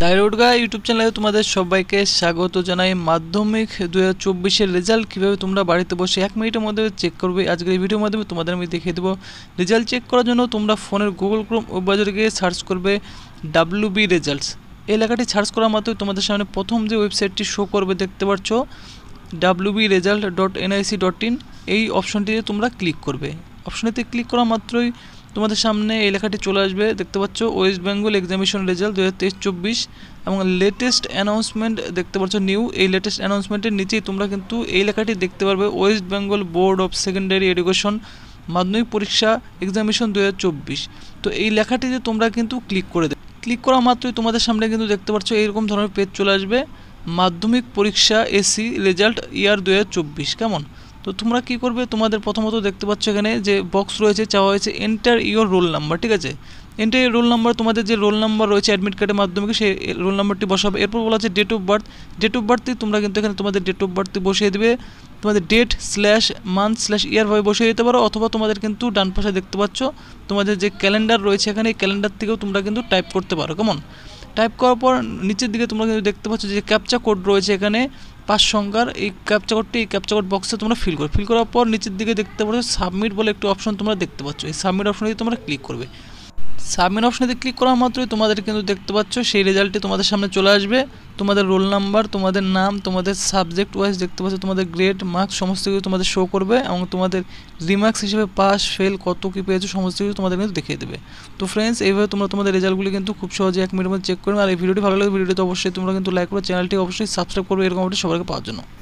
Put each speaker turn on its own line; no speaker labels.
ডাইরোডগা YouTube চ্যানেলে তোমাদের সবাইকে স্বাগত জানাই মাধ্যমিক দু হাজার রেজাল্ট কীভাবে তোমরা বাড়িতে বসে এক মিনিটের মধ্যে চেক করবে আজকের এই ভিডিওর মাধ্যমে তোমাদের আমি দেখিয়ে দেবো রেজাল্ট চেক করার জন্য তোমরা ফোনের গুগল ক্রোম ওয়েববাজারে গিয়ে সার্চ করবে ডাব্লিউ বি রেজাল্টস এই লেখাটি সার্চ করার মাত্রই তোমাদের সামনে প্রথম যে ওয়েবসাইটটি শো করবে দেখতে পাচ্ছ W B result dot NIC dot in এই অপশনটিতে তোমরা ক্লিক করবে অপশনেতে ক্লিক করা মাত্রই তোমাদের সামনে এই লেখাটি চলে আসবে দেখতে পাচ্ছ ওয়েস্ট বেঙ্গল এক্সামিশন রেজাল্ট দু হাজার এবং লেটেস্ট অ্যানাউন্সমেন্ট দেখতে পাচ্ছ নিউ এই লেটেস্ট অ্যানাউন্সমেন্টের নিচেই তোমরা কিন্তু এই লেখাটি দেখতে পারবে West Bengal board of secondary education মাধ্যমিক পরীক্ষা এক্সামিশন দু তো এই লেখাটিতে তোমরা কিন্তু ক্লিক করে দেবে ক্লিক করা মাত্রই তোমাদের সামনে কিন্তু দেখতে পাচ্ছ এইরকম ধরনের পেজ চলে আসবে মাধ্যমিক পরীক্ষা এসি রেজাল্ট ইয়ার দু কেমন তো তোমরা কি করবে তোমাদের প্রথমত দেখতে পাচ্ছ এখানে যে বক্স রয়েছে চাওয়া হয়েছে এন্টার ইউর রোল নাম্বার ঠিক আছে এন্টার ইউর রোল নাম্বার তোমাদের যে রোল নাম্বার রয়েছে অ্যাডমিট কার্ডের মাধ্যমে সেই রোল নাম্বারটি বসাবে এরপর বলা আছে date of birth date of বার্থটি তোমরা কিন্তু এখানে তোমাদের ডেট অফ বার্থটি বসিয়ে দেবে তোমাদের ডেট স্ল্যাশ মান্থ স্ল্যাশ ইয়ারভাবে বসিয়ে দিতে পারো অথবা তোমাদের কিন্তু ডান পাশে দেখতে পাচ্ছ তোমাদের যে ক্যালেন্ডার রয়েছে এখানে এই ক্যালেন্ডার থেকেও তোমরা কিন্তু টাইপ করতে পারো কেমন টাইপ করার পর নিচের দিকে তোমরা কিন্তু দেখতে পাচ্ছ যে ক্যাপচা কোড রয়েছে এখানে পাঁচ সংখ্যার এই ক্যাপচা কোডটি এই ক্যাপচা কোড বক্সে তোমরা ফিল করো ফিল করার পর নিচের দিকে দেখতে পাচ্ছ সাবমিট বলে একটি অপশন তোমরা দেখতে পাচ্ছ এই সাবমিট অপশনে তোমরা ক্লিক করবে সাবমিন অপশনেতে ক্লিক করা মাত্রই তোমাদের কিন্তু দেখতে পাচ্ছ সেই রেজাল্টটি তোমাদের সামনে চলে আসবে তোমাদের রোল নাম্বার তোমাদের নাম তোমাদের সাবজেক্ট ওয়াইজ দেখতে পাচ্ছ তোমাদের গ্রেড মার্কস সমস্ত কিছু তোমাদের শো করবে এবং তোমাদের রিমার্কস হিসেবে পাস ফেল কত কী পেয়েছো সমস্ত কিছু তোমাদের কিন্তু দেখিয়ে দেবে তো ফ্রেন্ডস এইভাবে তোমরা তোমাদের রেজাল্টগুলি কিন্তু খুব সহজে এক মিনিট মধ্যে চেক করবে আর এই ভিডিওটি ভালো লাগে ভিডিওটি অবশ্যই তোমরা কিন্তু লাইক করো চ্যানেলটি অবশ্যই সাবস্ক্রাইব করবে এরকম সবাইকে পাওয়ার জন্য